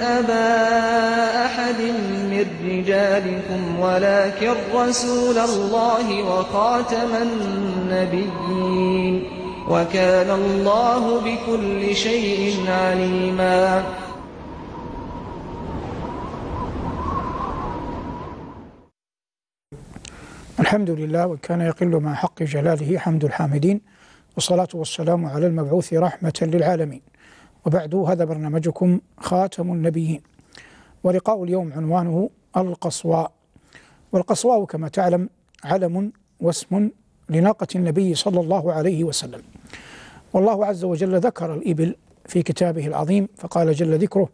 أبا أحد من رجالكم ولكن رسول الله وخاتم النبيين وكان الله بكل شيء عليما الحمد لله وكان يقل مع حق جلاله حمد الحامدين والصلاة والسلام على المبعوث رحمة للعالمين وبعد هذا برنامجكم خاتم النبيين ولقاء اليوم عنوانه القصواء والقصواء كما تعلم علم واسم لناقة النبي صلى الله عليه وسلم والله عز وجل ذكر الإبل في كتابه العظيم فقال جل ذكره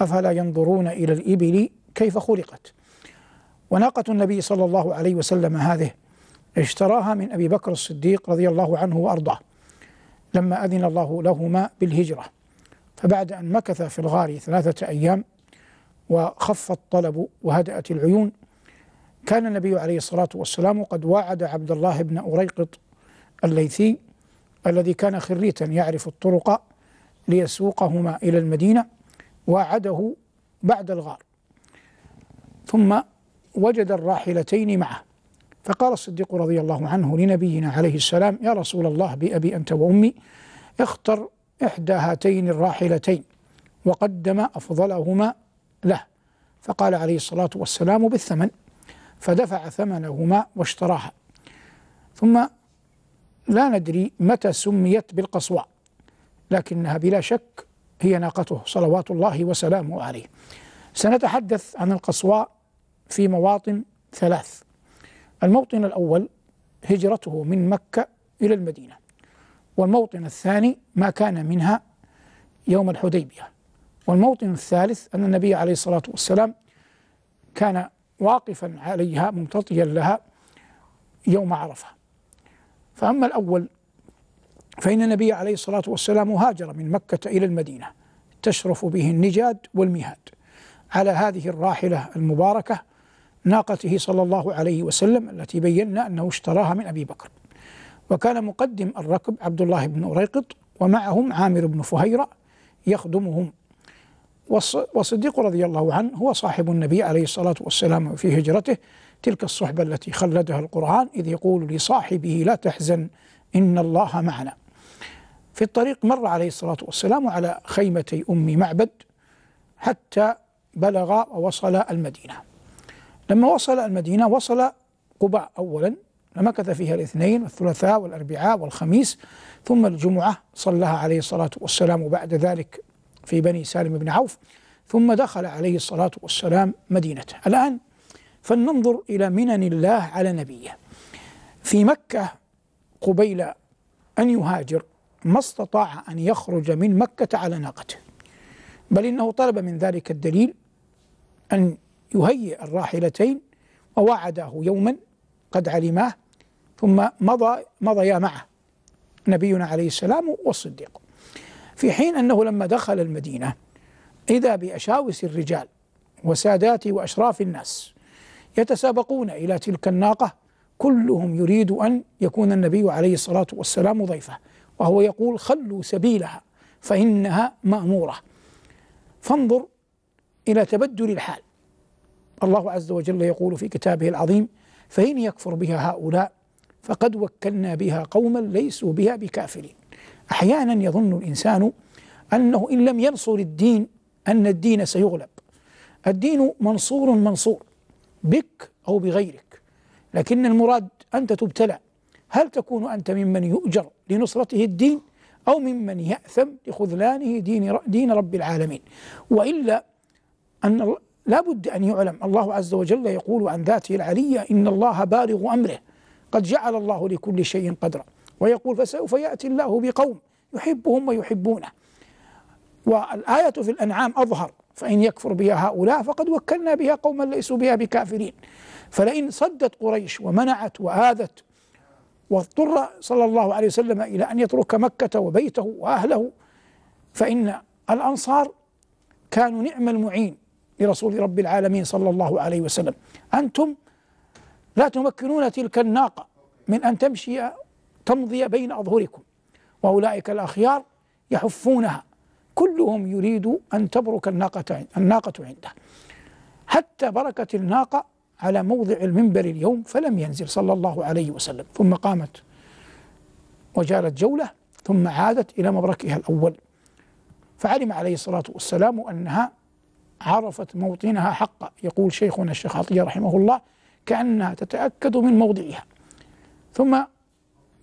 أفلا ينظرون إلى الإبل كيف خلقت وناقة النبي صلى الله عليه وسلم هذه اشتراها من أبي بكر الصديق رضي الله عنه وأرضاه لما أذن الله لهما بالهجرة فبعد أن مكث في الغار ثلاثة أيام وخف الطلب وهدأت العيون كان النبي عليه الصلاة والسلام قد واعد عبد الله بن أريقط الليثي الذي كان خريتا يعرف الطرق ليسوقهما إلى المدينة واعده بعد الغار ثم وجد الراحلتين معه فقال الصديق رضي الله عنه لنبينا عليه السلام يا رسول الله بأبي أنت وأمي اختر إحدى هاتين الراحلتين وقدم أفضلهما له فقال عليه الصلاة والسلام بالثمن فدفع ثمنهما واشتراها ثم لا ندري متى سميت بالقصواء لكنها بلا شك هي ناقته صلوات الله وسلامه عليه سنتحدث عن القصواء في مواطن ثلاث الموطن الأول هجرته من مكة إلى المدينة والموطن الثاني ما كان منها يوم الحديبية والموطن الثالث أن النبي عليه الصلاة والسلام كان واقفا عليها ممتطيا لها يوم عرفة فأما الأول فإن النبي عليه الصلاة والسلام هاجر من مكة إلى المدينة تشرف به النجاد والمهاد على هذه الراحلة المباركة ناقته صلى الله عليه وسلم التي بينا أنه اشتراها من أبي بكر وكان مقدم الركب عبد الله بن أريقط ومعهم عامر بن فهيرة يخدمهم والصديق رضي الله عنه هو صاحب النبي عليه الصلاة والسلام في هجرته تلك الصحبة التي خلدها القرآن إذ يقول لصاحبه لا تحزن إن الله معنا في الطريق مر عليه الصلاة والسلام على خيمتي أم معبد حتى بلغ ووصل المدينة لما وصل المدينة وصل قباء أولا فمكث فيها الاثنين والثلاثاء والأربعاء والخميس ثم الجمعة صلىها عليه الصلاة والسلام بعد ذلك في بني سالم بن عوف ثم دخل عليه الصلاة والسلام مدينته الآن فلننظر إلى منن الله على نبيه في مكة قبيل أن يهاجر ما استطاع أن يخرج من مكة على ناقته بل إنه طلب من ذلك الدليل أن يهيئ الراحلتين ووعده يوما قد علماه ثم مضى مضيا معه نبينا عليه السلام والصديق في حين أنه لما دخل المدينة إذا بأشاوس الرجال وسادات وأشراف الناس يتسابقون إلى تلك الناقة كلهم يريد أن يكون النبي عليه الصلاة والسلام ضيفه وهو يقول خلوا سبيلها فإنها مأمورة فانظر إلى تبدل الحال الله عز وجل يقول في كتابه العظيم فإن يكفر بها هؤلاء فقد وكلنا بها قوما ليسوا بها بكافرين أحيانا يظن الإنسان أنه إن لم ينصر الدين أن الدين سيغلب الدين منصور منصور بك أو بغيرك لكن المراد أنت تبتلى هل تكون أنت ممن يؤجر لنصرته الدين أو ممن يأثم لخذلانه دين دين رب العالمين وإلا أن لا بد أن يعلم الله عز وجل يقول عن ذاته العلية إن الله بالغ أمره قد جعل الله لكل شيء قدرا ويقول فسوف يأتي الله بقوم يحبهم ويحبونه والآية في الأنعام أظهر فإن يكفر بها هؤلاء فقد وكلنا بها قوما ليسوا بها بكافرين فلئن صدت قريش ومنعت وآذت واضطر صلى الله عليه وسلم إلى أن يترك مكة وبيته وأهله فإن الأنصار كانوا نعم المعين لرسول رب العالمين صلى الله عليه وسلم أنتم لا تمكنون تلك الناقة من أن تمشي تمضي بين أظهركم وأولئك الأخيار يحفونها كلهم يريد أن تبرك الناقة الناقة عنده حتى بركت الناقة على موضع المنبر اليوم فلم ينزل صلى الله عليه وسلم ثم قامت وجالت جولة ثم عادت إلى مبركها الأول فعلم عليه الصلاة والسلام أنها عرفت موطنها حقا يقول شيخنا الشيخ عطية رحمه الله كأنها تتأكد من موضعها ثم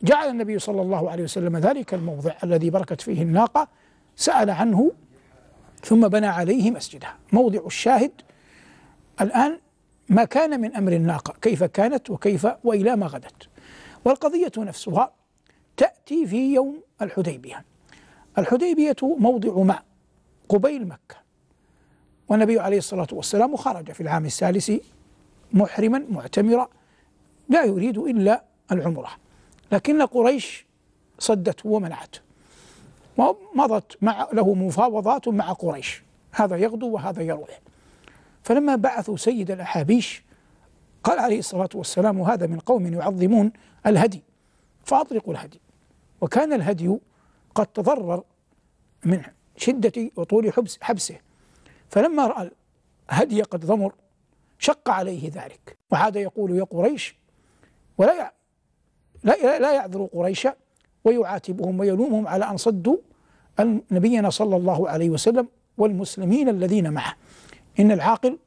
جعل النبي صلى الله عليه وسلم ذلك الموضع الذي بركت فيه الناقة سأل عنه ثم بنى عليه مسجدها موضع الشاهد الآن ما كان من أمر الناقة كيف كانت وكيف وإلى ما غدت والقضية نفسها تأتي في يوم الحديبية الحديبية موضع ماء قبيل مكة والنبي عليه الصلاة والسلام خرج في العام الثالث محرما معتمرا لا يريد إلا العمرة لكن قريش صدته ومنعته ومضت مع له مفاوضات مع قريش هذا يغدو وهذا يروح فلما بعثوا سيد الأحابيش قال عليه الصلاة والسلام هذا من قوم يعظمون الهدي فأطلقوا الهدي وكان الهدي قد تضرر من شدة وطول حبس حبسه فلما رأى الهدي قد ضمر شق عليه ذلك وعاد يقول يا قريش ولا لا لا يعذر قريش ويعاتبهم ويلومهم على ان صدوا نبينا صلى الله عليه وسلم والمسلمين الذين معه ان العاقل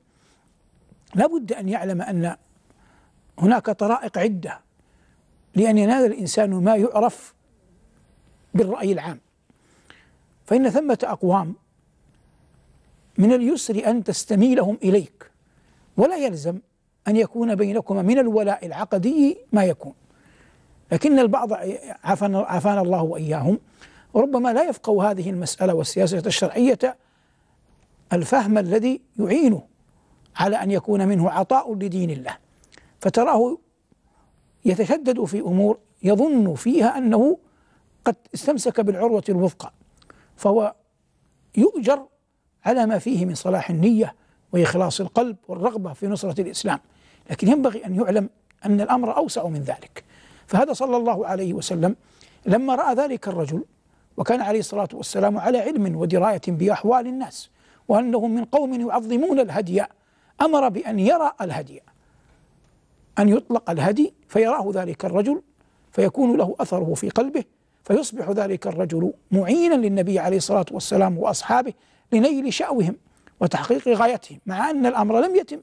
لابد ان يعلم ان هناك طرائق عده لان ينال الانسان ما يعرف بالراي العام فان ثمه اقوام من اليسر ان تستميلهم اليك ولا يلزم أن يكون بينكما من الولاء العقدي ما يكون لكن البعض عافانا, عافانا الله وإياهم ربما لا يفقه هذه المسألة والسياسة الشرعية الفهم الذي يعينه على أن يكون منه عطاء لدين الله فتراه يتشدد في أمور يظن فيها أنه قد استمسك بالعروة الوثقى فهو يؤجر على ما فيه من صلاح النية وإخلاص القلب والرغبة في نصرة الإسلام لكن ينبغي أن يعلم أن الأمر أوسع من ذلك فهذا صلى الله عليه وسلم لما رأى ذلك الرجل وكان عليه الصلاة والسلام على علم ودراية بأحوال الناس وأنهم من قوم يعظمون الهدي أمر بأن يرى الهدي أن يطلق الهدي فيراه ذلك الرجل فيكون له أثره في قلبه فيصبح ذلك الرجل معينا للنبي عليه الصلاة والسلام وأصحابه لنيل شأوهم وتحقيق غايته مع أن الأمر لم يتم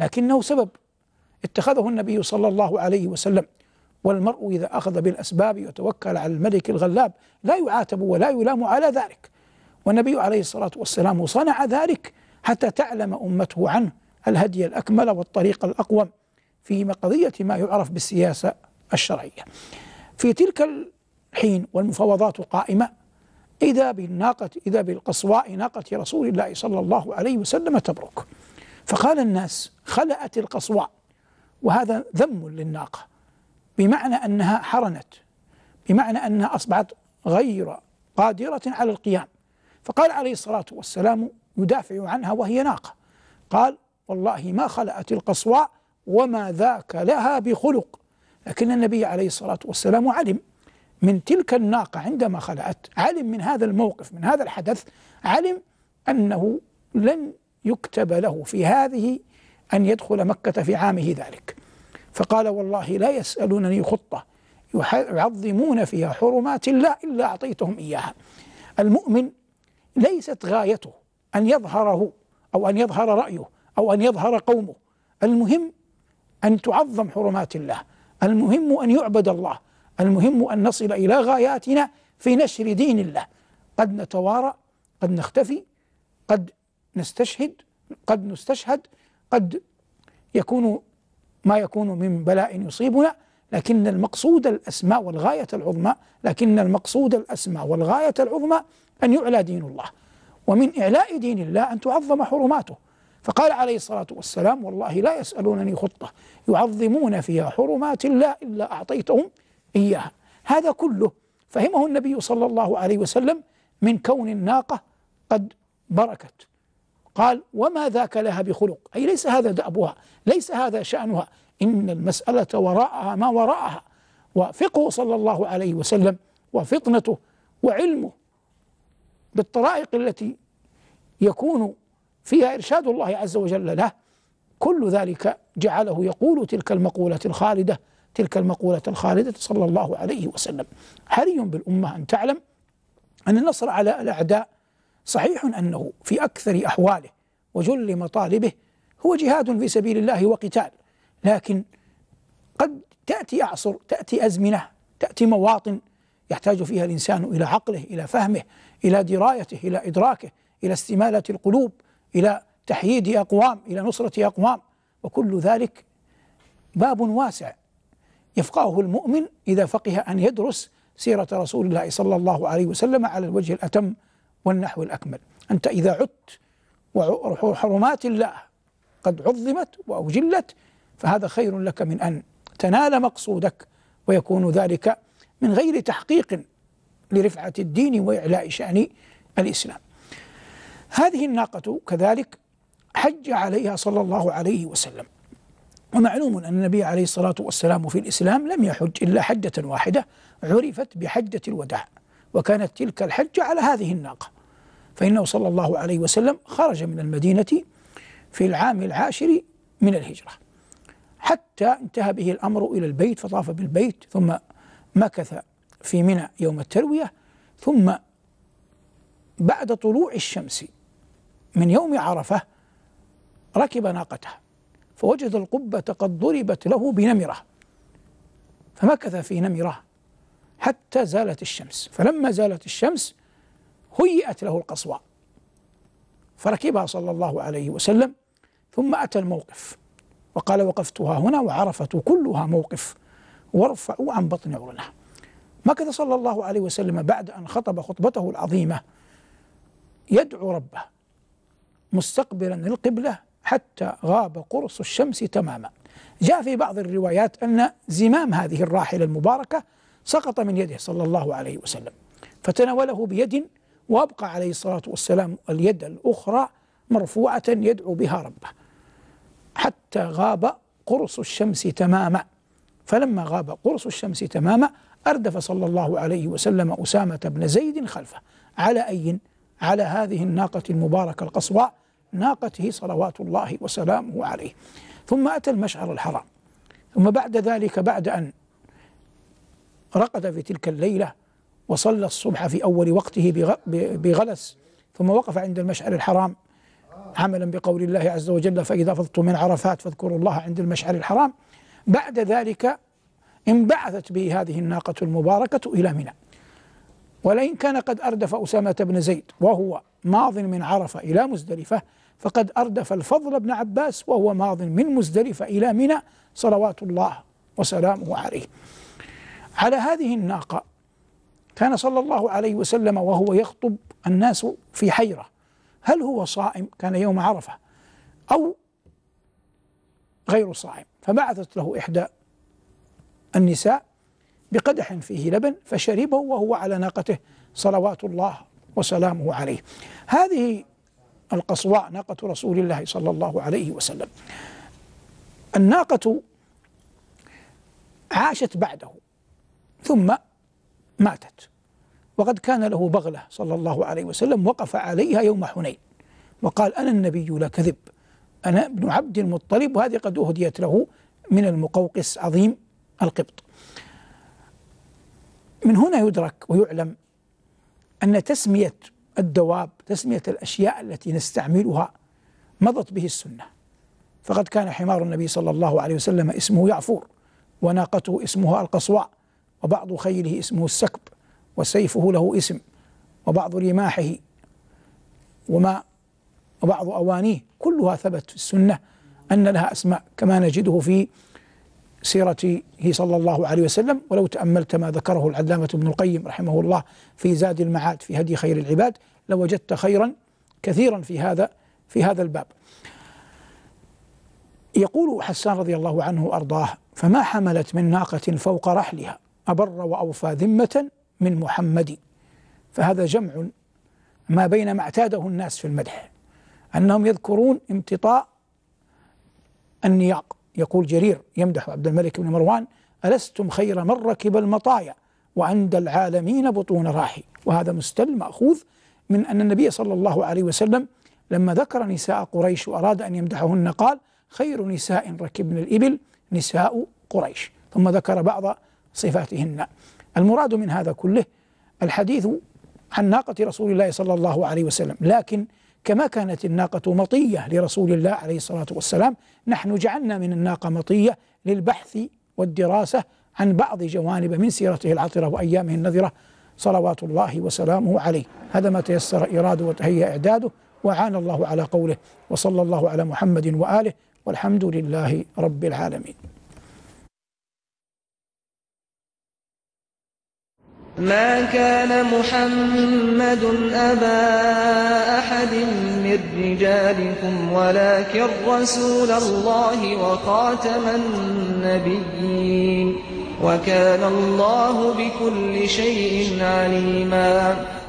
لكنه سبب اتخذه النبي صلى الله عليه وسلم والمرء إذا أخذ بالأسباب وتوكل على الملك الغلاب لا يعاتب ولا يلام على ذلك والنبي عليه الصلاة والسلام صنع ذلك حتى تعلم أمته عنه الهدي الأكمل والطريق الأقوم في قضية ما يعرف بالسياسة الشرعية في تلك الحين والمفاوضات قائمة إذا بالناقة إذا بالقصواء ناقة رسول الله صلى الله عليه وسلم تبرك فقال الناس خلأت القصواء وهذا ذم للناقة بمعنى أنها حرنت بمعنى أنها أصبحت غير قادرة على القيام فقال عليه الصلاة والسلام يدافع عنها وهي ناقة قال والله ما خلأت القصواء وما ذاك لها بخلق لكن النبي عليه الصلاة والسلام علم من تلك الناقة عندما خلعت علم من هذا الموقف من هذا الحدث علم أنه لن يكتب له في هذه أن يدخل مكة في عامه ذلك فقال والله لا يسألونني خطة يعظمون فيها حرمات الله إلا أعطيتهم إياها المؤمن ليست غايته أن يظهره أو أن يظهر رأيه أو أن يظهر قومه المهم أن تعظم حرمات الله المهم أن يعبد الله المهم أن نصل إلى غاياتنا في نشر دين الله قد نتوارى قد نختفي قد نستشهد قد نستشهد قد يكون ما يكون من بلاء يصيبنا لكن المقصود الأسمى والغاية العظمى لكن المقصود الأسمى والغاية العظمى أن يعلى دين الله ومن إعلاء دين الله أن تعظم حرماته فقال عليه الصلاة والسلام والله لا يسألونني خطة يعظمون فيها حرمات الله إلا أعطيتهم إياها هذا كله فهمه النبي صلى الله عليه وسلم من كون الناقة قد بركت قال وما ذاك لها بخلق أي ليس هذا دأبها ليس هذا شأنها إن المسألة وراءها ما وراءها وفقه صلى الله عليه وسلم وفطنته وعلمه بالطرائق التي يكون فيها إرشاد الله عز وجل له كل ذلك جعله يقول تلك المقولة الخالدة تلك المقولة الخالدة صلى الله عليه وسلم حري بالأمة أن تعلم أن النصر على الأعداء صحيح أنه في أكثر أحواله وجل مطالبه هو جهاد في سبيل الله وقتال لكن قد تأتي أعصر تأتي أزمنة تأتي مواطن يحتاج فيها الإنسان إلى عقله إلى فهمه إلى درايته إلى إدراكه إلى استمالة القلوب إلى تحييد أقوام إلى نصرة أقوام وكل ذلك باب واسع يفقهه المؤمن إذا فقه أن يدرس سيرة رسول الله صلى الله عليه وسلم على الوجه الأتم والنحو الأكمل أنت إذا عدت وحرمات الله قد عظمت وأجلت فهذا خير لك من أن تنال مقصودك ويكون ذلك من غير تحقيق لرفعة الدين وإعلاء شأن الإسلام هذه الناقة كذلك حج عليها صلى الله عليه وسلم ومعلوم أن النبي عليه الصلاة والسلام في الإسلام لم يحج إلا حجة واحدة عرفت بحجة الوداع وكانت تلك الحجة على هذه الناقة فإنه صلى الله عليه وسلم خرج من المدينة في العام العاشر من الهجرة حتى انتهى به الأمر إلى البيت فطاف بالبيت ثم مكث في منى يوم التروية ثم بعد طلوع الشمس من يوم عرفة ركب ناقته فوجد القبة قد ضربت له بنمرة فمكث في نمرة حتى زالت الشمس فلما زالت الشمس هيئت له القصوى فركبها صلى الله عليه وسلم ثم أتى الموقف وقال وقفتها هنا وعرفت كلها موقف وارفعوا عن بطن عرنه مكث صلى الله عليه وسلم بعد أن خطب خطبته العظيمة يدعو ربه مستقبلا القبلة حتى غاب قرص الشمس تماما جاء في بعض الروايات أن زمام هذه الراحلة المباركة سقط من يده صلى الله عليه وسلم فتناوله بيد وأبقى عليه الصلاة والسلام اليد الأخرى مرفوعة يدعو بها ربه حتى غاب قرص الشمس تماما فلما غاب قرص الشمس تماما أردف صلى الله عليه وسلم أسامة بن زيد خلفه على أي على هذه الناقة المباركة القصواء ناقته صلوات الله وسلامه عليه ثم أتى المشعر الحرام ثم بعد ذلك بعد أن رقد في تلك الليلة وصلى الصبح في أول وقته بغلس ثم وقف عند المشعر الحرام عملا بقول الله عز وجل فإذا فضت من عرفات فاذكروا الله عند المشعر الحرام بعد ذلك انبعثت به هذه الناقة المباركة إلى منى ولئن كان قد أردف أسامة بن زيد وهو ماض من عرفة إلى مزدلفة فقد أردف الفضل بن عباس وهو ماض من مزدلفة إلى منى صلوات الله وسلامه عليه على هذه الناقة كان صلى الله عليه وسلم وهو يخطب الناس في حيرة هل هو صائم كان يوم عرفة أو غير صائم فبعثت له إحدى النساء بقدح فيه لبن فشربه وهو على ناقته صلوات الله وسلامه عليه هذه القصواء ناقة رسول الله صلى الله عليه وسلم الناقة عاشت بعده ثم ماتت وقد كان له بغلة صلى الله عليه وسلم وقف عليها يوم حنين وقال أنا النبي لا كذب أنا ابن عبد المطلب وهذه قد أهديت له من المقوقس عظيم القبط من هنا يدرك ويعلم أن تسمية الدواب تسمية الأشياء التي نستعملها مضت به السنة فقد كان حمار النبي صلى الله عليه وسلم اسمه يعفور وناقته اسمها القصواء وبعض خيله اسمه السكب وسيفه له اسم وبعض رماحه وما وبعض أوانيه كلها ثبت في السنة أن لها أسماء كما نجده في سيرته صلى الله عليه وسلم ولو تأملت ما ذكره العلامة ابن القيم رحمه الله في زاد المعاد في هدي خير العباد لوجدت خيرا كثيرا في هذا في هذا الباب يقول حسان رضي الله عنه أرضاه فما حملت من ناقة فوق رحلها أبر وأوفى ذمة من محمد فهذا جمع ما بين ما اعتاده الناس في المدح أنهم يذكرون امتطاء النياق يقول جرير يمدح عبد الملك بن مروان ألستم خير من ركب المطايا وعند العالمين بطون راحي وهذا مستل مأخوذ من أن النبي صلى الله عليه وسلم لما ذكر نساء قريش وأراد أن يمدحهن قال خير نساء ركبن الإبل نساء قريش ثم ذكر بعض صفاتهن المراد من هذا كله الحديث عن ناقة رسول الله صلى الله عليه وسلم لكن كما كانت الناقة مطية لرسول الله عليه الصلاة والسلام نحن جعلنا من الناقة مطية للبحث والدراسة عن بعض جوانب من سيرته العطرة وأيامه النذرة صلوات الله وسلامه عليه هذا ما تيسر إراده وتهيأ إعداده وعان الله على قوله وصلى الله على محمد وآله والحمد لله رب العالمين ما كان محمد أبا أحد من رجالكم ولكن رسول الله وخاتم النبيين وكان الله بكل شيء عليماً